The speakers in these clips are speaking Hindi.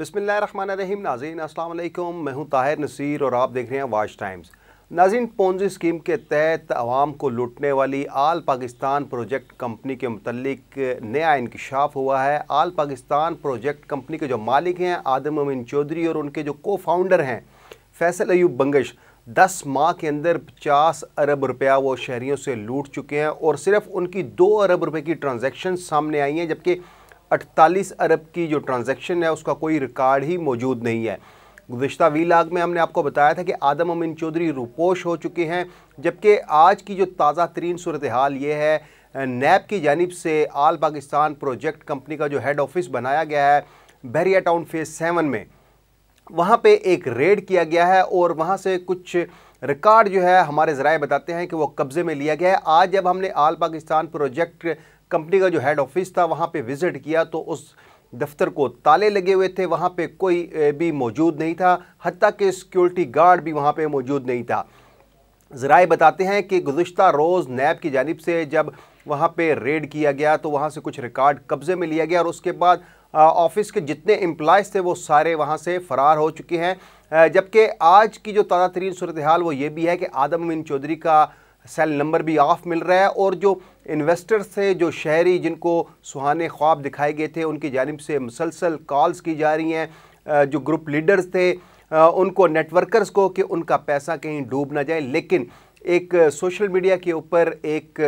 बसमिलीम नाजीन असलम मैं हूं ताहिर नसीर और आप देख रहे हैं वाच टाइम्स नाजीन पोंजी स्कीम के तहत आवाम को लुटने वाली आल पाकिस्तान प्रोजेक्ट कंपनी के मतलब नया इंकशाफ हुआ है आल पाकिस्तान प्रोजेक्ट कंपनी के जो मालिक हैं आदम अमीन चौधरी और उनके जो को फाउंडर हैं फैसल अयूब बंगश दस माह के अंदर पचास अरब रुपया वो शहरीों से लूट चुके हैं और सिर्फ उनकी दो अरब रुपये की ट्रांजेक्शन सामने आई हैं जबकि अड़तालीस अरब की जो ट्रांजैक्शन है उसका कोई रिकॉर्ड ही मौजूद नहीं है गुजशत वी लाग में हमने आपको बताया था कि आदम अमिन चौधरी रुपोश हो चुके हैं जबकि आज की जो ताज़ा तरीन सूरत हाल ये है नैब की जानब से आल पाकिस्तान प्रोजेक्ट कंपनी का जो हेड ऑफिस बनाया गया है बहरिया टाउन फेज़ सेवन में वहाँ पे एक रेड किया गया है और वहाँ से कुछ रिकॉर्ड जो है हमारे ज़राए बताते हैं कि वो कब्ज़े में लिया गया है आज जब हमने आल पाकिस्तान प्रोजेक्ट कंपनी का जो हेड ऑफिस था वहाँ पे विज़िट किया तो उस दफ्तर को ताले लगे हुए थे वहाँ पे कोई भी मौजूद नहीं था हती कि सिक्योरिटी गार्ड भी वहाँ पे मौजूद नहीं था ज़राए बताते हैं कि गुज्त रोज़ नैब की जानब से जब वहाँ पर रेड किया गया तो वहाँ से कुछ रिकॉर्ड कब्ज़े में लिया गया और उसके बाद ऑफिस के जितने एम्प्लॉज थे वो सारे वहाँ से फ़रार हो चुके हैं जबकि आज की जो ताज़ा तरीन सूरत हाल वो ये भी है कि आदम अमीन चौधरी का सेल नंबर भी ऑफ मिल रहा है और जो इन्वेस्टर्स थे जो शहरी जिनको सुहाने ख्वाब दिखाए गए थे उनकी जानब से मुसलसल कॉल्स की जा रही हैं जो ग्रुप लीडर्स थे उनको नेटवर्कर्स को कि उनका पैसा कहीं डूब ना जाए लेकिन एक सोशल मीडिया के ऊपर एक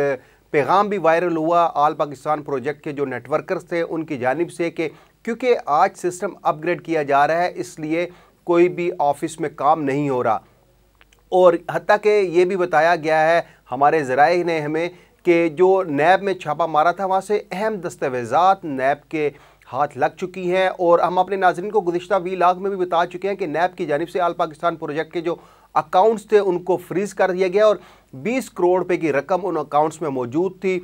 पैगाम भी वायरल हुआ आल पाकिस्तान प्रोजेक्ट के जो नेटवर्कर्स थे उनकी जानब से कि क्योंकि आज सिस्टम अपग्रेड किया जा रहा है इसलिए कोई भी ऑफिस में काम नहीं हो रहा और हती कि ये भी बताया गया है हमारे ज़राए ने हमें कि जो नैब में छापा मारा था वहाँ से अहम दस्तावेज़ात नैब के हाथ लग चुकी हैं और हम अपने नाजरन को गुजशत वी लाख में भी बता चुके हैं कि नैब की जानब से आल पाकिस्तान प्रोजेक्ट के जो अकाउंट्स थे उनको फ्रीज़ कर दिया गया और 20 करोड़ रुपये की रकम उन अकाउंट्स में मौजूद थी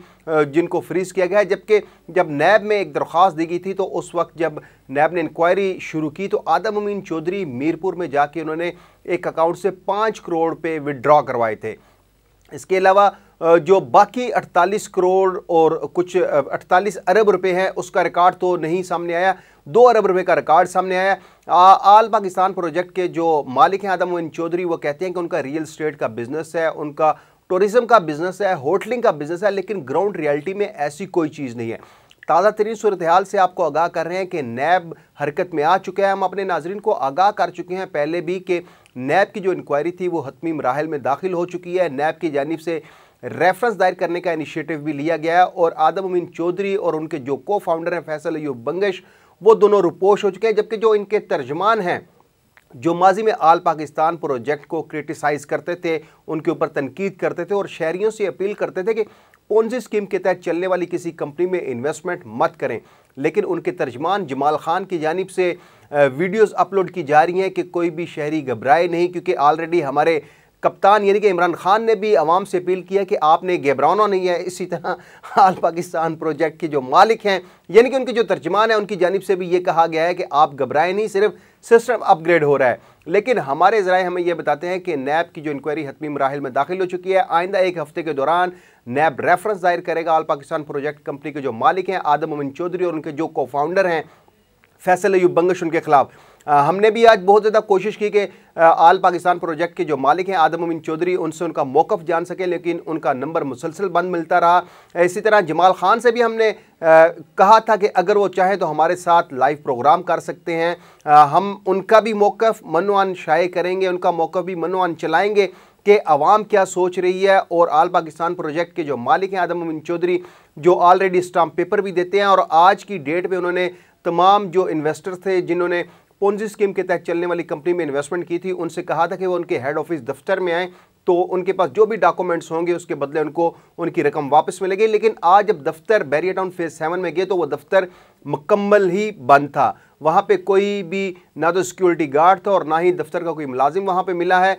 जिनको फ्रीज़ किया गया जबकि जब नैब में एक दरख्वास्त दी गई थी तो उस वक्त जब नैब ने इंक्वायरी शुरू की तो आदम अमीन चौधरी मीरपुर में जाके उन्होंने एक अकाउंट से पाँच करोड़ रुपये विड्रॉ करवाए थे इसके अलावा जो बाकी 48 करोड़ और कुछ 48 अरब रुपए हैं उसका रिकॉर्ड तो नहीं सामने आया दो अरब रुपये का रिकॉर्ड सामने आया आ, आल पाकिस्तान प्रोजेक्ट के जो मालिक हैं आदम चौधरी वो कहते हैं कि उनका रियल स्टेट का बिजनेस है उनका टूरिज़म का बिजनेस है होटलिंग का बिजनेस है लेकिन ग्राउंड रियलिटी में ऐसी कोई चीज़ नहीं है ताज़ा तरीन सूरत हाल से आपको आगाह कर रहे हैं कि नैब हरकत में आ चुके हैं हम अपने नाजरन को आगाह कर चुके हैं पहले भी कि नैब की जो इंक्वायरी थी वो हतमी मराहल में दाखिल हो चुकी है नैब की जानब से रेफरेंस दायर करने का इनिशिएटिव भी लिया गया और आदम अमीन चौधरी और उनके जो को फाउंडर हैं फैसल अयूब बंगश वो दोनों रुपोश हो चुके हैं जबकि जो इनके तर्जमान हैं जो माजी में आल पाकिस्तान प्रोजेक्ट को क्रिटिसाइज़ करते थे उनके ऊपर तनकीद करते थे और शहरीों से अपील करते थे कि पोन्जी स्कीम के तहत चलने वाली किसी कंपनी में इन्वेस्टमेंट मत करें लेकिन उनके तर्जमान जमाल खान की जानब से वीडियोस अपलोड की जा रही हैं कि कोई भी शहरी घबराए नहीं क्योंकि ऑलरेडी हमारे कप्तान यानी कि इमरान खान ने भी आवाम से अपील किया कि आपने घबराना नहीं है इसी तरह आल पाकिस्तान प्रोजेक्ट के जो मालिक हैं यानी कि उनके जो तर्जमान हैं उनकी जानब से भी ये कहा गया है कि आप घबराएं नहीं सिर्फ सिस्टम अपग्रेड हो रहा है लेकिन हमारे ज़रा हमें यह बताते हैं कि नैब की जो इंक्वायरी हतमी मराहल में दाखिल हो चुकी है आइंदा एक हफ्ते के दौरान नैब रेफरेंस दायर करेगा आल पाकिस्तान प्रोजेक्ट कंपनी के जो मालिक हैं आदम अमन चौधरी और उनके जो को फाउंडर हैं फैसल अयूब बंगश उनके खिलाफ हमने भी आज बहुत ज़्यादा कोशिश की कि आल पाकिस्तान प्रोजेक्ट के जो मालिक हैं आदम अमीन चौधरी उनसे उनका मौक़ जान सके लेकिन उनका नंबर मुसलसल बंद मिलता रहा इसी तरह जमाल खान से भी हमने कहा था कि अगर वो चाहें तो हमारे साथ लाइव प्रोग्राम कर सकते हैं हम उनका भी मौक़ मनवान शाये करेंगे उनका मौक़ भी मनवान चलाएँगे कि आवाम क्या सोच रही है और आल पाकिस्तान प्रोजेक्ट के जो मालिक हैं आदम अमीन चौधरी जो ऑलरेडी स्टाम्प पेपर भी देते हैं और आज की डेट में उन्होंने तमाम जो इन्वेस्टर्स थे जिन्होंने पोन्जी स्कीम के तहत चलने वाली कंपनी में इन्वेस्टमेंट की थी उनसे कहा था कि वो उनके हेड ऑफिस दफ्तर में आए तो उनके पास जो भी डॉक्यूमेंट्स होंगे उसके बदले उनको उनकी रकम वापस मिलेगी लेकिन आज जब दफ्तर बैरिया टाउन फेज सेवन में गए तो वो दफ्तर मुकम्मल ही बंद था वहाँ पे कोई भी ना तो सिक्योरिटी गार्ड था और ना ही दफ्तर का कोई मुलाजिम वहाँ पे मिला है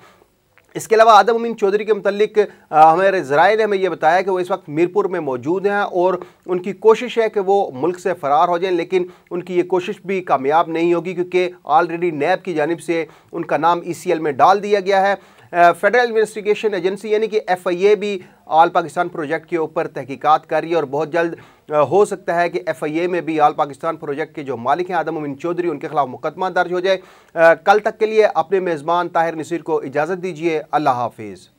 इसके अलावा आदम अमीन चौधरी के मतलब हमारे जराए ने हमें यह बताया कि वो इस वक्त मीरपुर में मौजूद हैं और उनकी कोशिश है कि वो मुल्क से फ़रार हो जाएं लेकिन उनकी ये कोशिश भी कामयाब नहीं होगी क्योंकि ऑलरेडी नैब की जानब से उनका नाम ई e में डाल दिया गया है फेडरल इन्वेस्टिगेशन एजेंसी यानी कि एफआईए भी आल पाकिस्तान प्रोजेक्ट के ऊपर तहकीकात कर रही है और बहुत जल्द हो सकता है कि एफआईए में भी आल पाकिस्तान प्रोजेक्ट के जो मालिक हैं आदम उमिन चौधरी उनके खिलाफ मुकदमा दर्ज हो जाए कल तक के लिए अपने मेज़बान ताहिर नसीर को इजाज़त दीजिए अल्लाह हाफिज़